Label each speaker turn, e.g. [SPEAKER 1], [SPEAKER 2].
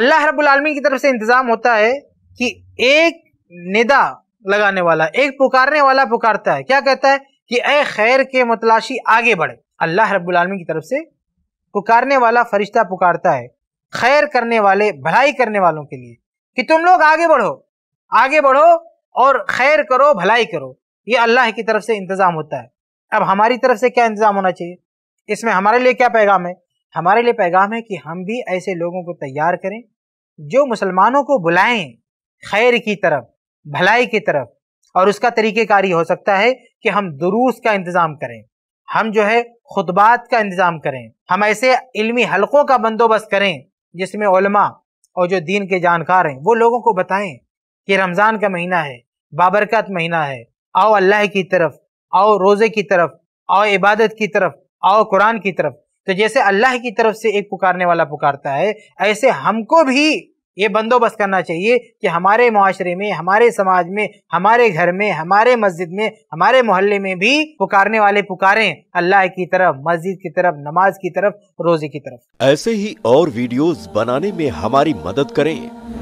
[SPEAKER 1] अल्लाह रबालमीन की तरफ से इंतज़ाम होता है कि एक निदा लगाने वाला एक पुकारने वाला पुकारता है क्या कहता है कि ए खैर के मतलाशी आगे बढ़े अल्लाह रबालमीन की तरफ से पुकारने वाला फरिश्ता पुकारता है खैर करने वाले भलाई करने वालों के लिए कि तुम लोग आगे बढ़ो आगे बढ़ो और खैर करो भलाई करो ये अल्लाह की तरफ से इंतज़ाम होता है अब हमारी तरफ से क्या इंतज़ाम होना चाहिए इसमें हमारे लिए क्या पैगाम है हमारे लिए पैगाम है कि हम भी ऐसे लोगों को तैयार करें जो मुसलमानों को बुलाएं खैर की तरफ भलाई की तरफ और उसका तरीक़ेकारी हो सकता है कि हम दुरूस का इंतज़ाम करें हम जो है खुतबात का इंतज़ाम करें हम ऐसे इल्मी हलकों का बंदोबस्त करें जिसमें और जो दीन के जानकार हैं वो लोगों को बताएं कि रमज़ान का महीना है बाबरकत महीना है आओ अल्लाह की तरफ आओ रोज़े की तरफ आओ इबादत की तरफ आओ कुरान की तरफ तो जैसे अल्लाह की तरफ से एक पुकारने वाला पुकारता है ऐसे हमको भी ये बंदोबस्त करना चाहिए कि हमारे माशरे में हमारे समाज में हमारे घर में हमारे मस्जिद में हमारे मोहल्ले में भी पुकारने वाले पुकारें अल्लाह की तरफ मस्जिद की तरफ नमाज की तरफ रोजे की तरफ
[SPEAKER 2] ऐसे ही और वीडियोस बनाने में हमारी मदद करें